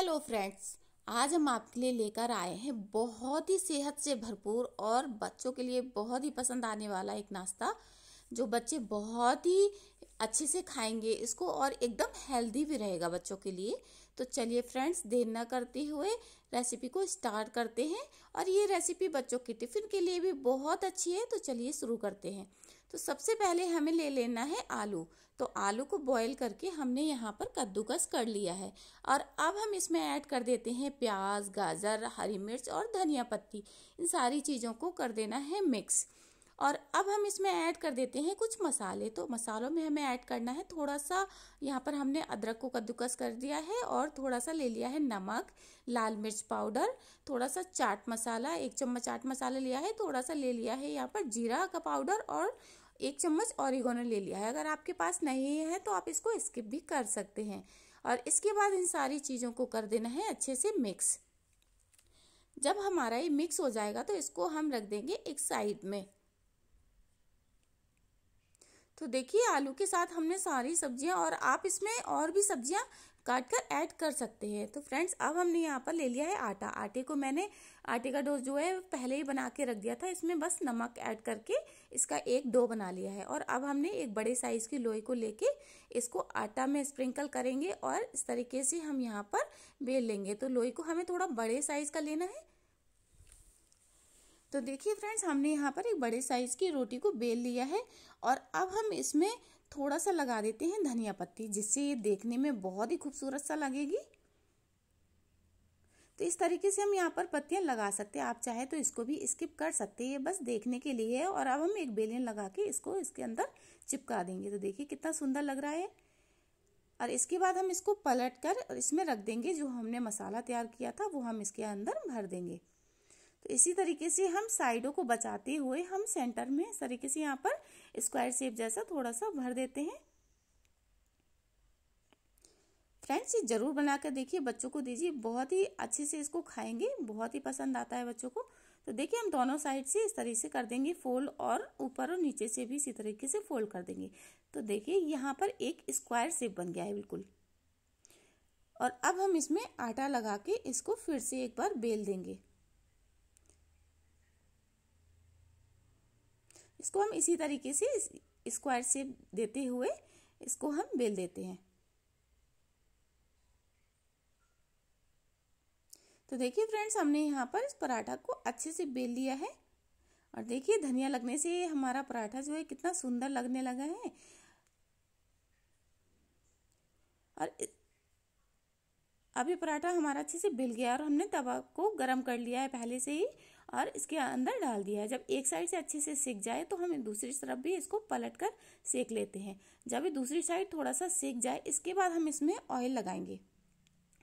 hello friends आज हम आपके लिए लेकर आए हैं बहुत ही सेहत से भरपूर और बच्चों के लिए बहुत ही पसंद आने वाला एक नाश्ता जो बच्चे बहुत ही अच्छे से खाएंगे इसको और एकदम हेल्दी भी रहेगा बच्चों के लिए तो चलिए फ्रेंड्स देर ना करते हुए रेसिपी को स्टार्ट करते हैं और ये रेसिपी बच्चों के टिफ़िन के लिए भी बहुत अच्छी है तो चलिए शुरू करते हैं तो सबसे पहले हमें ले लेना है आलू तो आलू को बॉईल करके हमने यहाँ पर कद्दूकस कर लिया है और अब हम इसमें ऐड कर देते हैं प्याज गाजर हरी मिर्च और धनिया पत्ती इन सारी चीज़ों को कर देना है मिक्स और अब हम इसमें ऐड कर देते हैं कुछ मसाले तो मसालों में हमें ऐड करना है थोड़ा सा यहाँ पर हमने अदरक को कद्दूकस कर दिया है और थोड़ा सा ले लिया है नमक लाल मिर्च पाउडर थोड़ा सा चाट मसाला एक चम्मच चाट मसाला लिया है थोड़ा सा ले लिया है यहाँ पर जीरा का पाउडर और एक चम्मच ऑरिगोनो ले लिया है अगर आपके पास नहीं है तो आप इसको स्किप भी कर सकते हैं और इसके बाद इन सारी चीज़ों को कर देना है अच्छे से मिक्स जब हमारा ये मिक्स हो जाएगा तो इसको हम रख देंगे एक साइड में तो देखिए आलू के साथ हमने सारी सब्जियां और आप इसमें और भी सब्जियां काट कर ऐड कर सकते हैं तो फ्रेंड्स अब हमने यहाँ पर ले लिया है आटा आटे को मैंने आटे का डो जो है पहले ही बना के रख दिया था इसमें बस नमक ऐड करके इसका एक डो बना लिया है और अब हमने एक बड़े साइज की लोई को लेके इसको आटा में स्प्रिंकल करेंगे और इस तरीके से हम यहाँ पर बेल लेंगे तो लोई को हमें थोड़ा बड़े साइज का लेना है तो देखिए फ्रेंड्स हमने यहाँ पर एक बड़े साइज़ की रोटी को बेल लिया है और अब हम इसमें थोड़ा सा लगा देते हैं धनिया पत्ती जिससे ये देखने में बहुत ही खूबसूरत सा लगेगी तो इस तरीके से हम यहाँ पर पत्तियाँ लगा सकते हैं आप चाहे तो इसको भी स्किप कर सकते हैं बस देखने के लिए है और अब हम एक बेलन लगा के इसको इसके अंदर चिपका देंगे तो देखिए कितना सुंदर लग रहा है और इसके बाद हम इसको पलट कर और इसमें रख देंगे जो हमने मसाला तैयार किया था वो हम इसके अंदर भर देंगे तो इसी तरीके से हम साइडों को बचाते हुए हम सेंटर में इस तरीके से यहाँ पर स्क्वायर शेप जैसा थोड़ा सा भर देते हैं फ्रेंड्स ये जरूर बनाकर देखिए बच्चों को दीजिए बहुत ही अच्छे से इसको खाएंगे बहुत ही पसंद आता है बच्चों को तो देखिए हम दोनों साइड से इस तरीके से कर देंगे फोल्ड और ऊपर और नीचे से भी इसी तरीके से फोल्ड कर देंगे तो देखिए यहाँ पर एक स्क्वायर शेप बन गया है बिल्कुल और अब हम इसमें आटा लगा के इसको फिर से एक बार बेल देंगे इसको हम इसी तरीके से स्क्वायर शेप देते हुए इसको हम बेल देते हैं तो देखिए फ्रेंड्स हमने यहाँ पर इस पराठा को अच्छे से बेल लिया है और देखिए धनिया लगने से हमारा पराठा जो है कितना सुंदर लगने लगा है और अब ये पराठा हमारा अच्छे से भिल गया और हमने तवा को गर्म कर लिया है पहले से ही और इसके अंदर डाल दिया है जब एक साइड से अच्छे से सेक जाए तो हम दूसरी तरफ भी इसको पलट कर सेक लेते हैं जब ये दूसरी साइड थोड़ा सा सेक जाए इसके बाद हम इसमें ऑयल लगाएंगे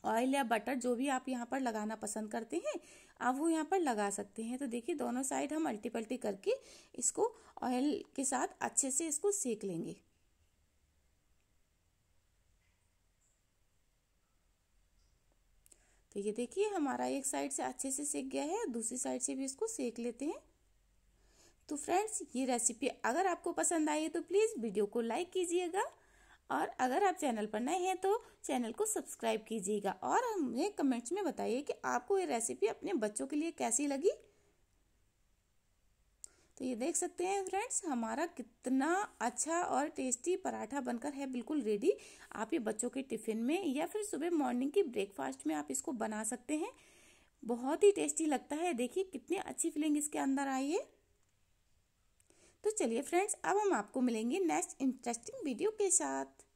ऑयल या बटर जो भी आप यहाँ पर लगाना पसंद करते हैं आप वो यहाँ पर लगा सकते हैं तो देखिए दोनों साइड हम अल्टी पल्टी करके इसको ऑयल के साथ अच्छे से इसको सेक लेंगे तो ये देखिए हमारा एक साइड से अच्छे से सेक गया है दूसरी साइड से भी इसको सेक लेते हैं तो फ्रेंड्स ये रेसिपी अगर आपको पसंद आई है तो प्लीज़ वीडियो को लाइक कीजिएगा और अगर आप चैनल पर नए हैं तो चैनल को सब्सक्राइब कीजिएगा और हमें कमेंट्स में बताइए कि आपको ये रेसिपी अपने बच्चों के लिए कैसी लगी तो ये देख सकते हैं फ्रेंड्स हमारा कितना अच्छा और टेस्टी पराठा बनकर है बिल्कुल रेडी आप ये बच्चों के टिफ़िन में या फिर सुबह मॉर्निंग की ब्रेकफास्ट में आप इसको बना सकते हैं बहुत ही टेस्टी लगता है देखिए कितनी अच्छी फीलिंग इसके अंदर आई है तो चलिए फ्रेंड्स अब हम आपको मिलेंगे नेक्स्ट इंटरेस्टिंग वीडियो के साथ